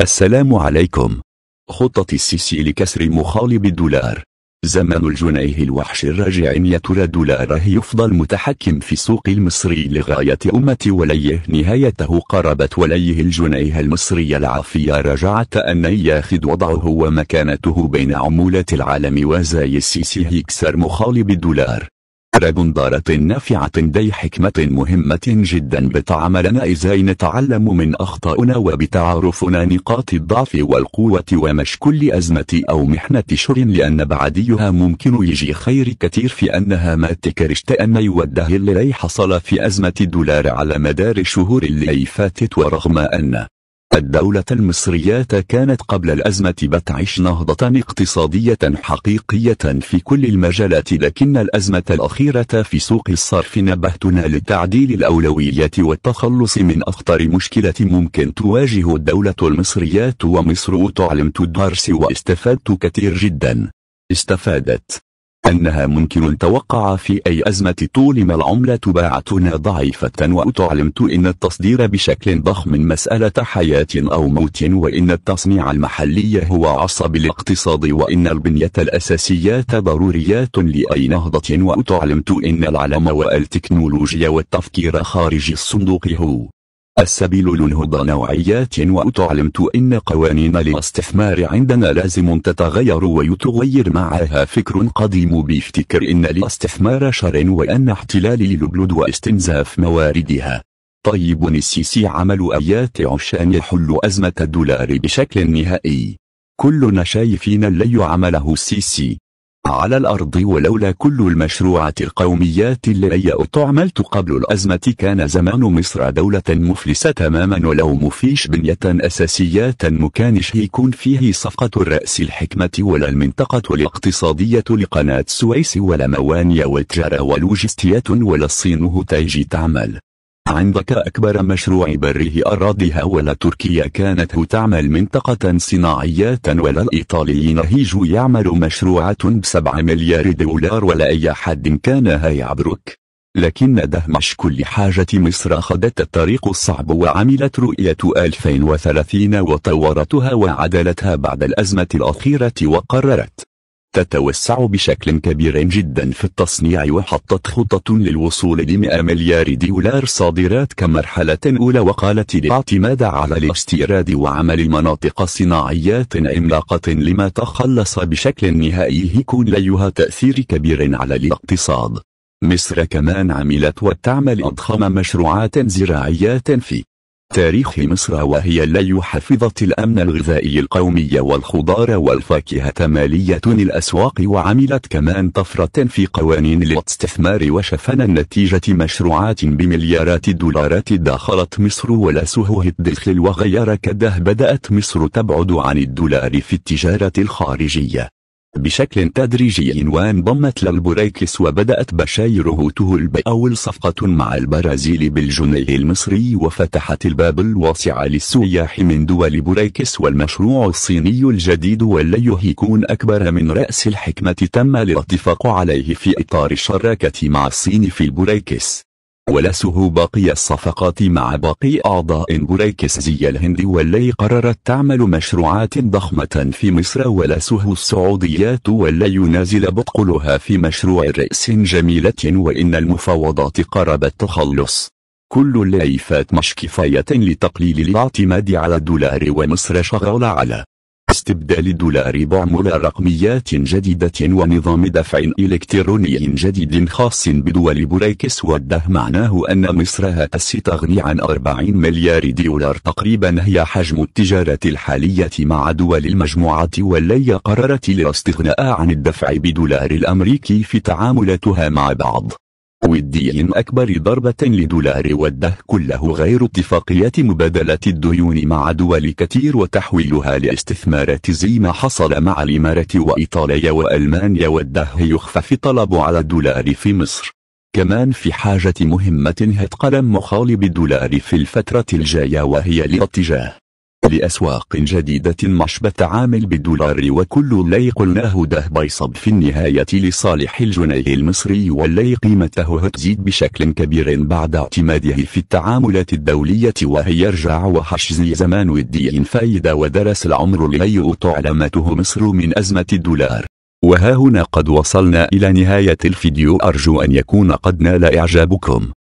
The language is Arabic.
السلام عليكم خطة السيسي لكسر مخالب الدولار زمن الجنيه الوحش الراجع يا ترى دولاره يفضل متحكم في السوق المصري لغاية أمة وليه نهايته قربت وليه الجنيه المصري العافية رجعت أن ياخذ وضعه ومكانته بين عمولة العالم وزاي السيسي يكسر مخالب الدولار رجندرة نافعة دي حكمة مهمة جدا بتعملنا إزاي نتعلم من أخطائنا وبتعرفنا نقاط الضعف والقوة ومش كل أزمة أو محنة شر لأن بعديها ممكن يجي خير كتير في أنها ما تكرشت أن يوده اللي حصل في أزمة الدولار على مدار الشهور اللي فاتت ورغم أن الدولة المصرية كانت قبل الأزمة بتعيش نهضة اقتصادية حقيقية في كل المجالات لكن الأزمة الأخيرة في سوق الصرف نبهتنا لتعديل الأولويات والتخلص من أخطر مشكلة ممكن تواجه الدولة المصرية ومصر تعلمت الدرس واستفدت كثير جدا استفادت أنها ممكن توقع في أي أزمة طول ما العملة باعت هنا ضعيفة وتعلمت إن التصدير بشكل ضخم مسألة حياة أو موت وإن التصنيع المحلي هو عصب الاقتصاد وإن البنية الأساسيات ضروريات لأي نهضة وتعلمت إن العلم والتكنولوجيا والتفكير خارج الصندوق هو السبيل لنهض نوعيات وتعلمت أن قوانين الاستثمار عندنا لازم تتغير ويتغير معها فكر قديم بيفتكر أن الاستثمار شر وأن احتلال للبلد واستنزاف مواردها طيب السيسي عمل آيات عشان يحل أزمة الدولار بشكل نهائي كلنا شايفين اللي عمله السيسي على الأرض ولولا كل المشروعات القوميات التي أطعملت قبل الأزمة كان زمان مصر دولة مفلسة تماما ولو مفيش بنية أساسية مكانش يكون فيه صفقة الرأس الحكمة ولا المنطقة الاقتصادية لقناة سويس ولا موانيا وتجارة ولوجستيات ولا الصين تيجي تعمل عندك أكبر مشروع بريه أراضيها ولا تركيا كانت تعمل منطقة صناعية ولا الإيطاليين هيجوا يعملوا مشروعات بسبع مليار دولار ولا أي حد كان هيعبرك لكن دهمش كل حاجة مصر أخذت الطريق الصعب وعملت رؤية 2030 وطورتها وعدلتها بعد الأزمة الأخيرة وقررت تتوسع بشكل كبير جدا في التصنيع وحطت خطط للوصول ل 100 مليار دولار صادرات كمرحلة أولى وقالت الاعتماد على الاستيراد وعمل مناطق صناعيات عملاقة لما تخلص بشكل نهائي يكون ليها تأثير كبير على الاقتصاد مصر كمان عملت وتعمل أضخم مشروعات زراعيات في تاريخ مصر وهي التي حفظت الأمن الغذائي القومي والخضار والفاكهة مالية الأسواق وعملت كمان طفرة في قوانين الاستثمار وشفنا النتيجة مشروعات بمليارات الدولارات دخلت مصر ولا سهوه الدخل وغير كده بدأت مصر تبعد عن الدولار في التجارة الخارجية بشكل تدريجي وانضمت للبريكس وبدأت بشايره تهل بأول صفقة مع البرازيل بالجنيه المصري وفتحت الباب الواسع للسياح من دول بريكس والمشروع الصيني الجديد والذي يكون أكبر من رأس الحكمة تم الاتفاق عليه في إطار الشراكة مع الصين في البريكس ولسه باقي الصفقات مع باقي أعضاء بريكس زي الهند واللي قررت تعمل مشروعات ضخمة في مصر ولسه السعوديات واللي ينازل بطقلها في مشروع رئيس جميلة وإن المفاوضات قربت تخلص كل الليفات مش كفاية لتقليل الاعتماد على الدولار ومصر شغالة على استبدال دولار بعملة رقميات جديدة ونظام دفع إلكتروني جديد خاص بدول بريكس وده معناه أن مصر هتستغني عن 40 مليار دولار تقريبا هي حجم التجارة الحالية مع دول المجموعة واللي قررت الاستغناء عن الدفع بدولار الأمريكي في تعاملاتها مع بعض والدين أكبر ضربة لدولار والده كله غير اتفاقيات مبادلة الديون مع دول كتير وتحويلها لاستثمارات زي ما حصل مع الإمارة وإيطاليا وألمانيا والده يخفف طلب على الدولار في مصر كمان في حاجة مهمة هتقلم مخالب الدولار في الفترة الجاية وهي الاتجاه لأسواق جديدة مشبة عامل بالدولار وكل اللي قلناه ده بيصب في النهاية لصالح الجنيه المصري واللي قيمته هتزيد بشكل كبير بعد اعتماده في التعاملات الدولية وهي يرجع وحشز زمان الدين فايدة ودرس العمر اللي تعلمته مصر من أزمة الدولار وها هنا قد وصلنا إلى نهاية الفيديو أرجو أن يكون قد نال إعجابكم